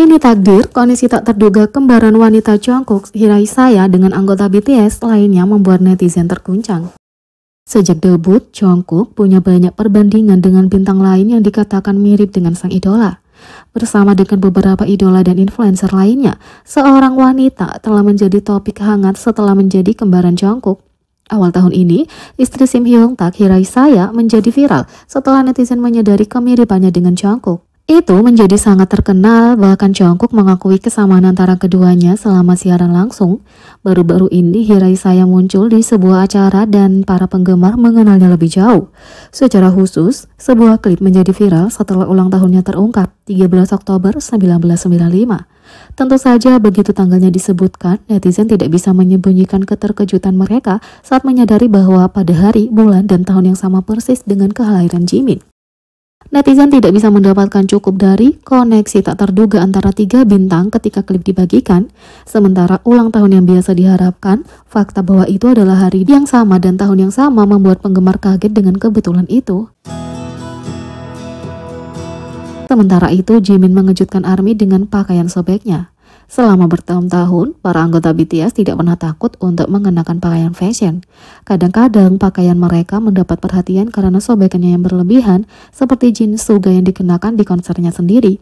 Ini takdir, kondisi tak terduga kembaran wanita Jongkook, Hirai Saya dengan anggota BTS lainnya membuat netizen terkuncang. Sejak debut, Jongkook punya banyak perbandingan dengan bintang lain yang dikatakan mirip dengan sang idola. Bersama dengan beberapa idola dan influencer lainnya, seorang wanita telah menjadi topik hangat setelah menjadi kembaran Jongkook. Awal tahun ini, istri Sim Hyung Tak Hirai Saya menjadi viral setelah netizen menyadari kemiripannya dengan Jongkook. Itu menjadi sangat terkenal, bahkan Jongkook mengakui kesamaan antara keduanya selama siaran langsung. Baru-baru ini Hirai saya muncul di sebuah acara dan para penggemar mengenalnya lebih jauh. Secara khusus, sebuah klip menjadi viral setelah ulang tahunnya terungkap 13 Oktober 1995. Tentu saja begitu tanggalnya disebutkan, netizen tidak bisa menyembunyikan keterkejutan mereka saat menyadari bahwa pada hari, bulan, dan tahun yang sama persis dengan kelahiran Jimin. Netizen tidak bisa mendapatkan cukup dari koneksi tak terduga antara tiga bintang ketika klip dibagikan, sementara ulang tahun yang biasa diharapkan, fakta bahwa itu adalah hari yang sama dan tahun yang sama membuat penggemar kaget dengan kebetulan itu. Sementara itu, Jimin mengejutkan ARMY dengan pakaian sobeknya. Selama bertahun-tahun, para anggota BTS tidak pernah takut untuk mengenakan pakaian fashion. Kadang-kadang pakaian mereka mendapat perhatian karena sobekannya yang berlebihan, seperti jeans Suga yang dikenakan di konsernya sendiri.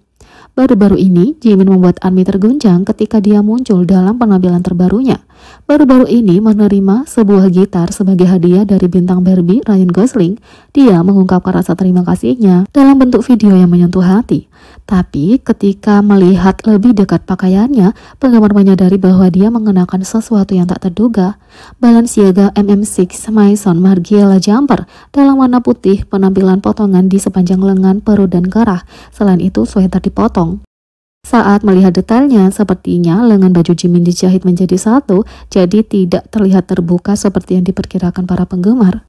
Baru-baru ini, Jimin membuat ARMY terguncang ketika dia muncul dalam penampilan terbarunya. Baru-baru ini menerima sebuah gitar sebagai hadiah dari bintang Barbie Ryan Gosling, dia mengungkapkan rasa terima kasihnya dalam bentuk video yang menyentuh hati. Tapi ketika melihat lebih dekat pakaiannya, penggemar menyadari bahwa dia mengenakan sesuatu yang tak terduga. Balenciaga MM6 Maison Margiela jumper dalam warna putih penampilan potongan di sepanjang lengan, perut, dan kerah. Selain itu, sweater dipotong. Saat melihat detailnya, sepertinya lengan baju Jimin dijahit menjadi satu, jadi tidak terlihat terbuka seperti yang diperkirakan para penggemar.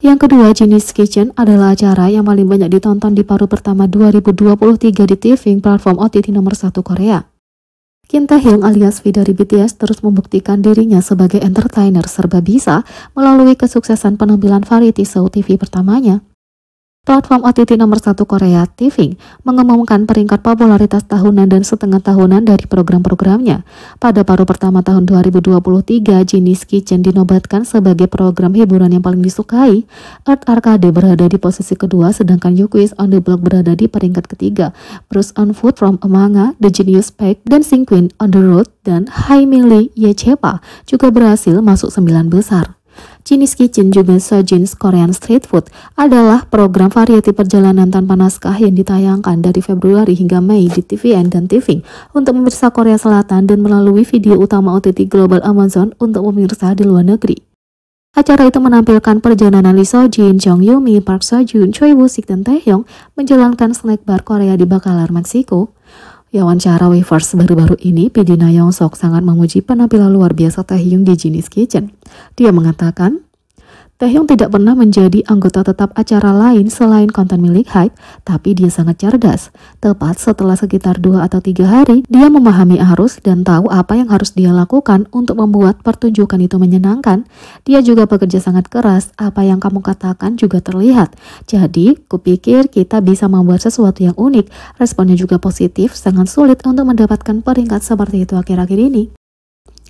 Yang kedua, jenis kitchen adalah acara yang paling banyak ditonton di paruh pertama 2023 di TV platform OTT nomor 1 Korea. Kim Taehyung alias V dari BTS terus membuktikan dirinya sebagai entertainer serba bisa melalui kesuksesan penampilan variety show TV pertamanya. Platform OTT nomor satu Korea, TVing, mengumumkan peringkat popularitas tahunan dan setengah tahunan dari program-programnya. Pada paruh pertama tahun 2023, jenis Kitchen dinobatkan sebagai program hiburan yang paling disukai. Earth Arcade berada di posisi kedua, sedangkan You Quiz on the Block berada di peringkat ketiga. Bruce on Food from Amanga, The Genius Pack, dan Sing Queen on the Road, dan high Millie Yecepa juga berhasil masuk sembilan besar. Jenis Kitchen juga Sojin's Korean Street Food adalah program variety perjalanan tanpa naskah yang ditayangkan dari Februari hingga Mei di TVN dan TV untuk pemirsa Korea Selatan dan melalui video utama OTT Global Amazon untuk pemirsa di luar negeri. Acara itu menampilkan perjalanan Lee Jin, Jong Yumi, Park Sojun, Choi Woo Sik, dan Taehyung menjalankan snack bar Korea di Bakalar, Meksiko. Wawancara Weverse baru-baru ini, Pidina Yong Sok sangat memuji penampilan luar biasa Taehyung di Genius Kitchen. Dia mengatakan, Taehyung tidak pernah menjadi anggota tetap acara lain selain konten milik Hyde, tapi dia sangat cerdas. Tepat setelah sekitar dua atau tiga hari, dia memahami arus dan tahu apa yang harus dia lakukan untuk membuat pertunjukan itu menyenangkan. Dia juga bekerja sangat keras, apa yang kamu katakan juga terlihat. Jadi, kupikir kita bisa membuat sesuatu yang unik. Responnya juga positif, sangat sulit untuk mendapatkan peringkat seperti itu akhir-akhir ini.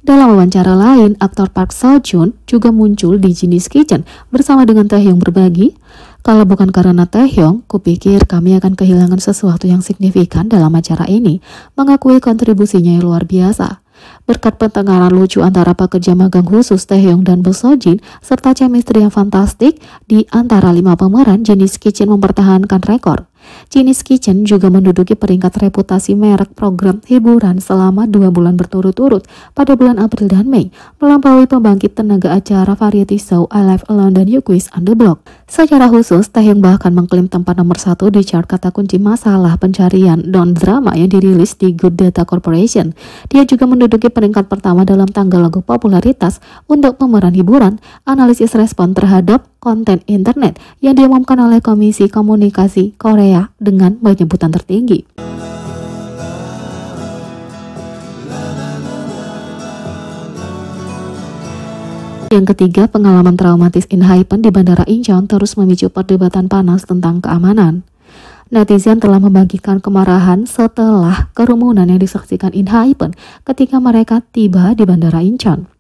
Dalam wawancara lain, aktor Park Seo Joon juga muncul di Genius Kitchen bersama dengan Taehyung berbagi, kalau bukan karena Taehyung, kupikir kami akan kehilangan sesuatu yang signifikan dalam acara ini, mengakui kontribusinya yang luar biasa. Berkat pertengkaran lucu antara pekerja magang khusus Taehyung dan Sojin serta chemistry yang fantastik di antara lima pemeran jenis kitchen mempertahankan rekor. Chinese Kitchen juga menduduki peringkat reputasi merek program hiburan selama dua bulan berturut-turut pada bulan April dan Mei, melampaui pembangkit tenaga acara variety show I Live Alone dan You Quiz on the Block. Secara khusus, Taehyung bahkan mengklaim tempat nomor satu di chart kata kunci masalah pencarian don drama yang dirilis di Good Data Corporation. Dia juga menduduki peringkat pertama dalam tangga lagu popularitas untuk pemeran hiburan, analisis respon terhadap konten internet yang diumumkan oleh Komisi Komunikasi Korea dengan penyebutan tertinggi. Yang ketiga, pengalaman traumatis Inhaipen di Bandara Incheon terus memicu perdebatan panas tentang keamanan. Netizen telah membagikan kemarahan setelah kerumunan yang disaksikan Inhaipen ketika mereka tiba di Bandara Incheon.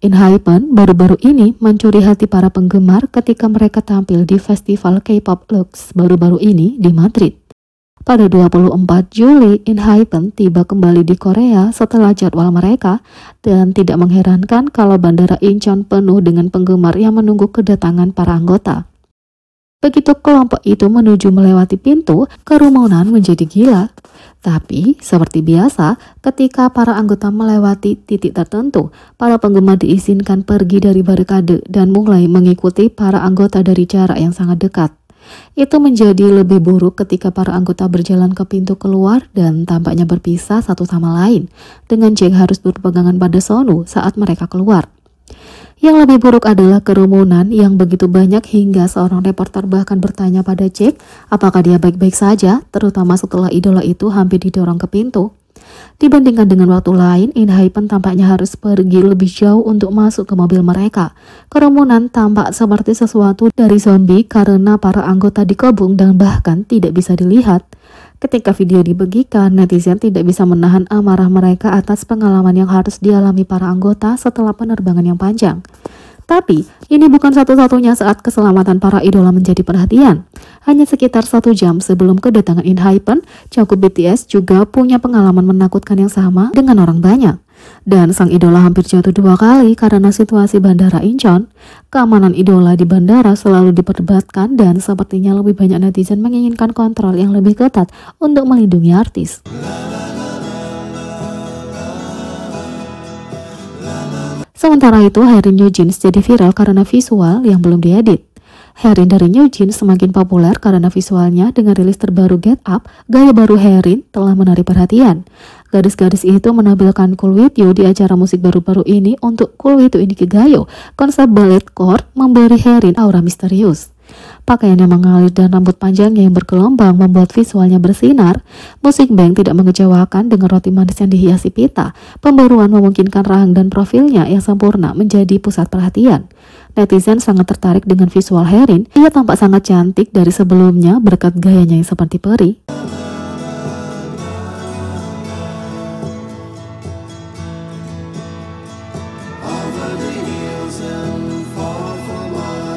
Inhaipen baru-baru ini mencuri hati para penggemar ketika mereka tampil di festival K-pop Lux baru-baru ini di Madrid. Pada 24 Juli, Inhaiten tiba kembali di Korea setelah jadwal mereka dan tidak mengherankan kalau bandara Incheon penuh dengan penggemar yang menunggu kedatangan para anggota. Begitu kelompok itu menuju melewati pintu, kerumunan menjadi gila. Tapi, seperti biasa, ketika para anggota melewati titik tertentu, para penggemar diizinkan pergi dari barikade dan mulai mengikuti para anggota dari jarak yang sangat dekat. Itu menjadi lebih buruk ketika para anggota berjalan ke pintu keluar dan tampaknya berpisah satu sama lain, dengan Jack harus berpegangan pada Sonu saat mereka keluar. Yang lebih buruk adalah kerumunan yang begitu banyak hingga seorang reporter bahkan bertanya pada Jack apakah dia baik-baik saja, terutama setelah idola itu hampir didorong ke pintu. Dibandingkan dengan waktu lain, In Haipen tampaknya harus pergi lebih jauh untuk masuk ke mobil mereka. Kerumunan tampak seperti sesuatu dari zombie karena para anggota dikebung dan bahkan tidak bisa dilihat. Ketika video dibagikan, netizen tidak bisa menahan amarah mereka atas pengalaman yang harus dialami para anggota setelah penerbangan yang panjang. Tapi, ini bukan satu-satunya saat keselamatan para idola menjadi perhatian. Hanya sekitar satu jam sebelum kedatangan In Hypen, cakup BTS juga punya pengalaman menakutkan yang sama dengan orang banyak. Dan sang idola hampir jatuh dua kali karena situasi bandara Incheon. Keamanan idola di bandara selalu diperdebatkan dan sepertinya lebih banyak netizen menginginkan kontrol yang lebih ketat untuk melindungi artis. Lala. Sementara itu, Herin New Jeans jadi viral karena visual yang belum diedit. Herin dari New Jeans semakin populer karena visualnya dengan rilis terbaru Get Up, gaya baru Herin telah menarik perhatian. Gadis-gadis itu menampilkan Cool With You di acara musik baru-baru ini untuk Cool With You ini Gayo. Konsep ballet core memberi Herin aura misterius. Pakaian yang mengalir dan rambut panjangnya yang bergelombang membuat visualnya bersinar. Musik bank tidak mengecewakan dengan roti manis yang dihiasi pita. Pembaruan memungkinkan rahang dan profilnya yang sempurna menjadi pusat perhatian. Netizen sangat tertarik dengan visual Herin. Ia tampak sangat cantik dari sebelumnya berkat gayanya yang seperti peri.